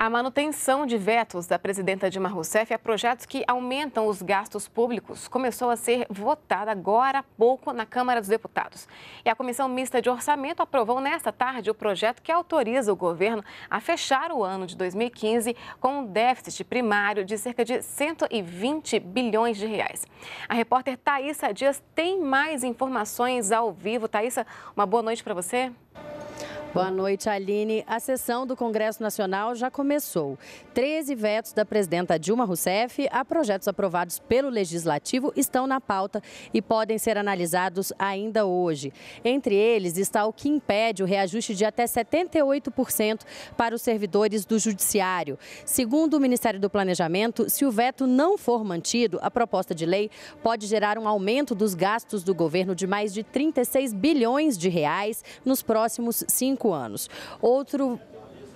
A manutenção de vetos da presidenta Dilma Rousseff a é projetos que aumentam os gastos públicos começou a ser votada agora há pouco na Câmara dos Deputados. E a Comissão Mista de Orçamento aprovou nesta tarde o projeto que autoriza o governo a fechar o ano de 2015 com um déficit primário de cerca de 120 bilhões de reais. A repórter Thaisa Dias tem mais informações ao vivo. Thaisa, uma boa noite para você. Boa noite, Aline. A sessão do Congresso Nacional já começou. 13 vetos da presidenta Dilma Rousseff a projetos aprovados pelo Legislativo estão na pauta e podem ser analisados ainda hoje. Entre eles está o que impede o reajuste de até 78% para os servidores do Judiciário. Segundo o Ministério do Planejamento, se o veto não for mantido, a proposta de lei pode gerar um aumento dos gastos do governo de mais de 36 bilhões de reais nos próximos cinco cinco anos. Outro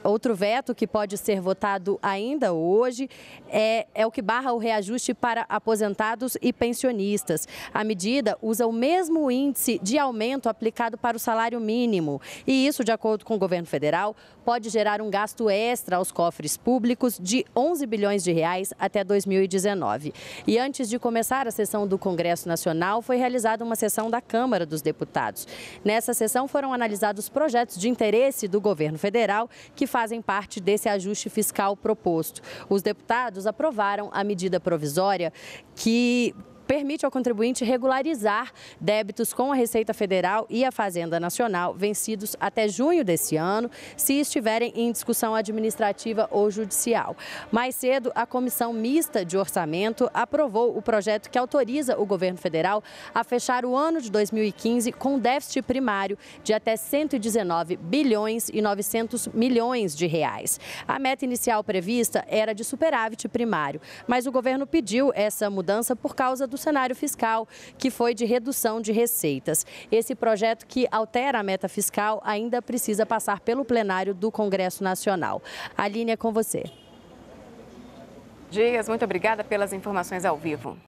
Outro veto que pode ser votado ainda hoje é, é o que barra o reajuste para aposentados e pensionistas. A medida usa o mesmo índice de aumento aplicado para o salário mínimo. E isso, de acordo com o governo federal, pode gerar um gasto extra aos cofres públicos de 11 bilhões de reais até 2019. E antes de começar a sessão do Congresso Nacional, foi realizada uma sessão da Câmara dos Deputados. Nessa sessão foram analisados projetos de interesse do governo federal que fazem parte desse ajuste fiscal proposto. Os deputados aprovaram a medida provisória que permite ao contribuinte regularizar débitos com a Receita Federal e a Fazenda Nacional vencidos até junho desse ano, se estiverem em discussão administrativa ou judicial. Mais cedo, a Comissão Mista de Orçamento aprovou o projeto que autoriza o governo federal a fechar o ano de 2015 com déficit primário de até 119 bilhões e 900 milhões de reais. A meta inicial prevista era de superávit primário, mas o governo pediu essa mudança por causa do cenário fiscal, que foi de redução de receitas. Esse projeto que altera a meta fiscal ainda precisa passar pelo plenário do Congresso Nacional. Aline, é com você. Dias, muito obrigada pelas informações ao vivo.